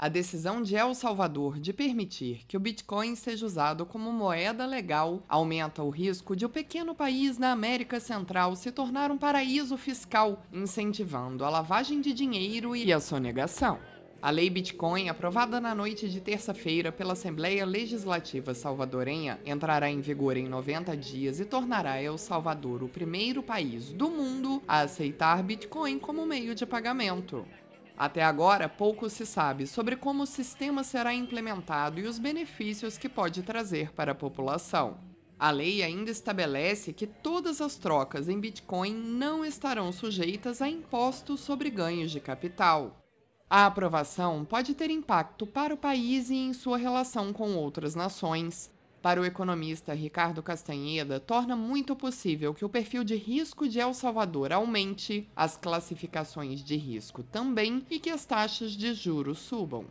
A decisão de El Salvador de permitir que o Bitcoin seja usado como moeda legal aumenta o risco de o um pequeno país na América Central se tornar um paraíso fiscal, incentivando a lavagem de dinheiro e a sonegação. A lei Bitcoin, aprovada na noite de terça-feira pela Assembleia Legislativa Salvadorenha, entrará em vigor em 90 dias e tornará El Salvador o primeiro país do mundo a aceitar Bitcoin como meio de pagamento. Até agora, pouco se sabe sobre como o sistema será implementado e os benefícios que pode trazer para a população. A lei ainda estabelece que todas as trocas em Bitcoin não estarão sujeitas a impostos sobre ganhos de capital. A aprovação pode ter impacto para o país e em sua relação com outras nações, para o economista Ricardo Castanheda, torna muito possível que o perfil de risco de El Salvador aumente, as classificações de risco também e que as taxas de juros subam.